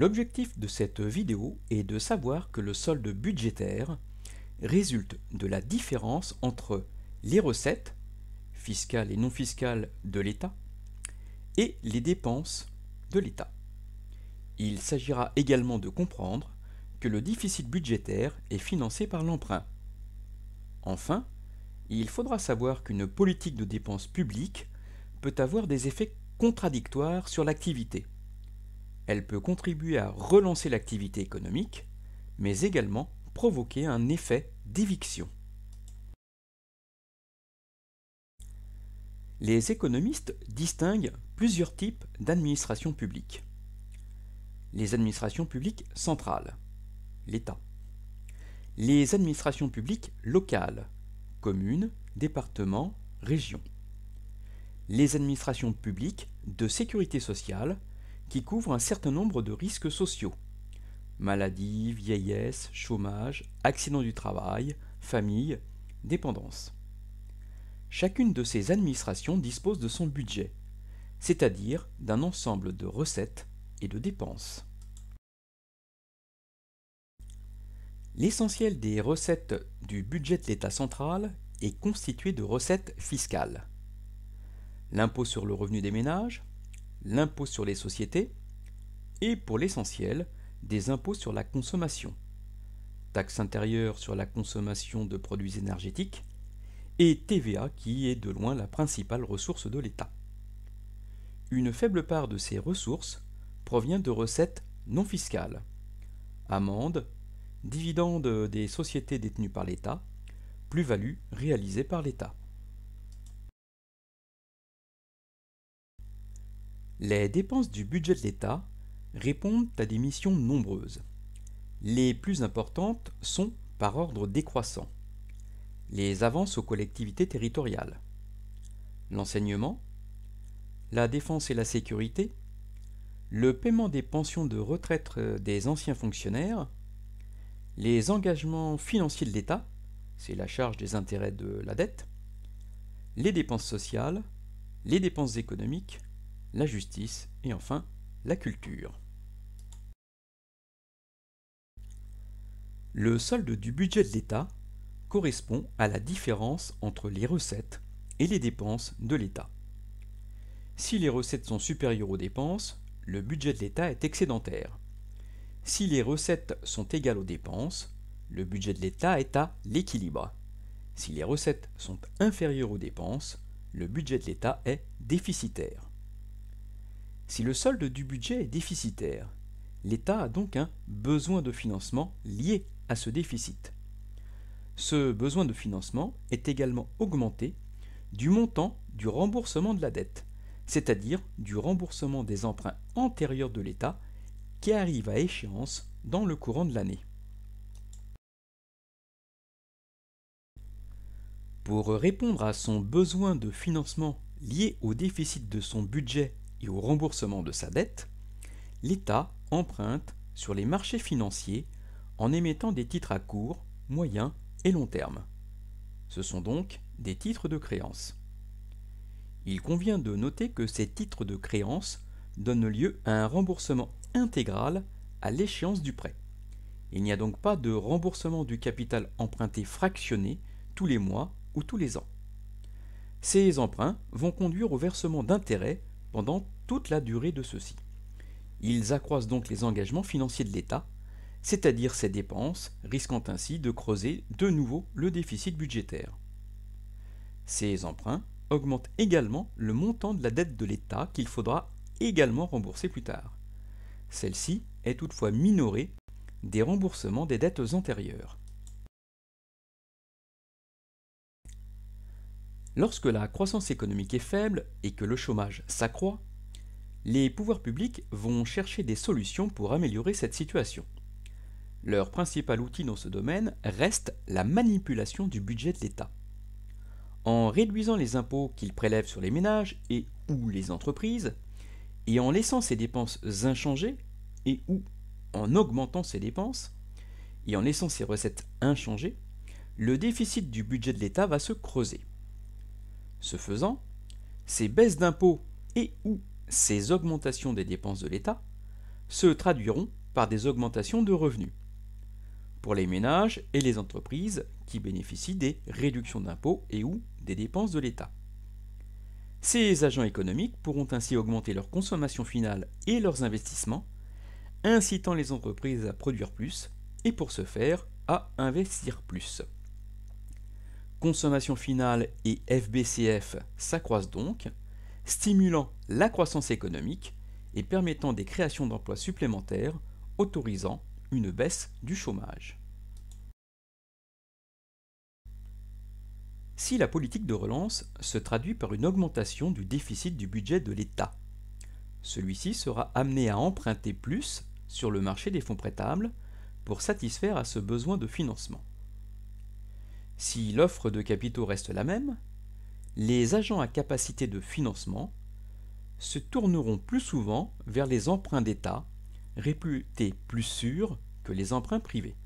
L'objectif de cette vidéo est de savoir que le solde budgétaire résulte de la différence entre les recettes, fiscales et non fiscales de l'État, et les dépenses de l'État. Il s'agira également de comprendre que le déficit budgétaire est financé par l'emprunt. Enfin, il faudra savoir qu'une politique de dépenses publiques peut avoir des effets contradictoires sur l'activité. Elle peut contribuer à relancer l'activité économique, mais également provoquer un effet d'éviction. Les économistes distinguent plusieurs types d'administration publiques. Les administrations publiques centrales, l'État. Les administrations publiques locales, communes, départements, régions. Les administrations publiques de sécurité sociale, qui couvre un certain nombre de risques sociaux. Maladie, vieillesse, chômage, accident du travail, famille, dépendance. Chacune de ces administrations dispose de son budget, c'est-à-dire d'un ensemble de recettes et de dépenses. L'essentiel des recettes du budget de l'État central est constitué de recettes fiscales. L'impôt sur le revenu des ménages, l'impôt sur les sociétés et, pour l'essentiel, des impôts sur la consommation, taxes intérieure sur la consommation de produits énergétiques et TVA qui est de loin la principale ressource de l'État. Une faible part de ces ressources provient de recettes non fiscales, amendes, dividendes des sociétés détenues par l'État, plus-values réalisées par l'État. Les dépenses du budget de l'État répondent à des missions nombreuses. Les plus importantes sont, par ordre décroissant, les avances aux collectivités territoriales, l'enseignement, la défense et la sécurité, le paiement des pensions de retraite euh, des anciens fonctionnaires, les engagements financiers de l'État, c'est la charge des intérêts de la dette, les dépenses sociales, les dépenses économiques, la justice et enfin la culture. Le solde du budget de l'État correspond à la différence entre les recettes et les dépenses de l'État. Si les recettes sont supérieures aux dépenses, le budget de l'État est excédentaire. Si les recettes sont égales aux dépenses, le budget de l'État est à l'équilibre. Si les recettes sont inférieures aux dépenses, le budget de l'État est déficitaire. Si le solde du budget est déficitaire, l'État a donc un besoin de financement lié à ce déficit. Ce besoin de financement est également augmenté du montant du remboursement de la dette, c'est-à-dire du remboursement des emprunts antérieurs de l'État qui arrivent à échéance dans le courant de l'année. Pour répondre à son besoin de financement lié au déficit de son budget et au remboursement de sa dette, l'État emprunte sur les marchés financiers en émettant des titres à court, moyen et long terme. Ce sont donc des titres de créance. Il convient de noter que ces titres de créance donnent lieu à un remboursement intégral à l'échéance du prêt. Il n'y a donc pas de remboursement du capital emprunté fractionné tous les mois ou tous les ans. Ces emprunts vont conduire au versement d'intérêts pendant toute la durée de ceux-ci. Ils accroissent donc les engagements financiers de l'État, c'est-à-dire ses dépenses, risquant ainsi de creuser de nouveau le déficit budgétaire. Ces emprunts augmentent également le montant de la dette de l'État qu'il faudra également rembourser plus tard. Celle-ci est toutefois minorée des remboursements des dettes antérieures. Lorsque la croissance économique est faible et que le chômage s'accroît, les pouvoirs publics vont chercher des solutions pour améliorer cette situation. Leur principal outil dans ce domaine reste la manipulation du budget de l'État. En réduisant les impôts qu'ils prélèvent sur les ménages et ou les entreprises, et en laissant ces dépenses inchangées et ou en augmentant ces dépenses, et en laissant ces recettes inchangées, le déficit du budget de l'État va se creuser. Ce faisant, ces baisses d'impôts et ou ces augmentations des dépenses de l'État se traduiront par des augmentations de revenus pour les ménages et les entreprises qui bénéficient des réductions d'impôts et ou des dépenses de l'État. Ces agents économiques pourront ainsi augmenter leur consommation finale et leurs investissements, incitant les entreprises à produire plus et pour ce faire à investir plus. Consommation finale et FBCF s'accroissent donc, stimulant la croissance économique et permettant des créations d'emplois supplémentaires, autorisant une baisse du chômage. Si la politique de relance se traduit par une augmentation du déficit du budget de l'État, celui-ci sera amené à emprunter plus sur le marché des fonds prêtables pour satisfaire à ce besoin de financement. Si l'offre de capitaux reste la même, les agents à capacité de financement se tourneront plus souvent vers les emprunts d'État, réputés plus sûrs que les emprunts privés.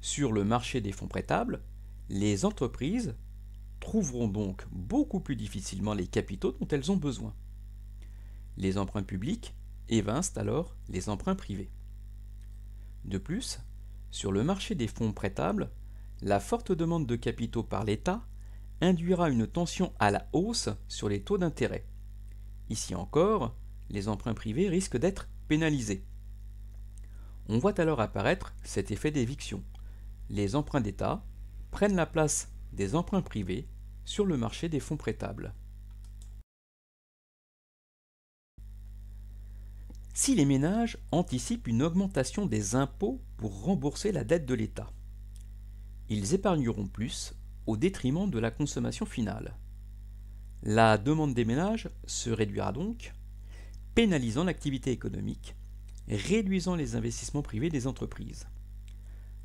Sur le marché des fonds prêtables, les entreprises trouveront donc beaucoup plus difficilement les capitaux dont elles ont besoin. Les emprunts publics évincent alors les emprunts privés. De plus, sur le marché des fonds prêtables, la forte demande de capitaux par l'État induira une tension à la hausse sur les taux d'intérêt. Ici encore, les emprunts privés risquent d'être pénalisés. On voit alors apparaître cet effet d'éviction. Les emprunts d'État prennent la place des emprunts privés sur le marché des fonds prêtables. Si les ménages anticipent une augmentation des impôts pour rembourser la dette de l'État, ils épargneront plus au détriment de la consommation finale. La demande des ménages se réduira donc, pénalisant l'activité économique, réduisant les investissements privés des entreprises.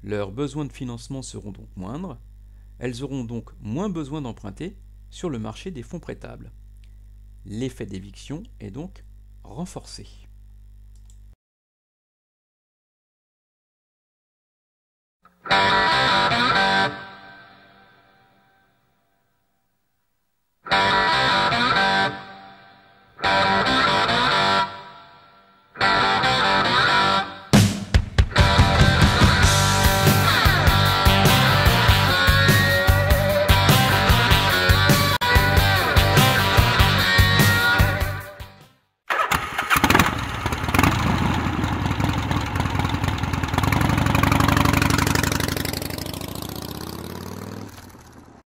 Leurs besoins de financement seront donc moindres, elles auront donc moins besoin d'emprunter sur le marché des fonds prêtables. L'effet d'éviction est donc renforcé.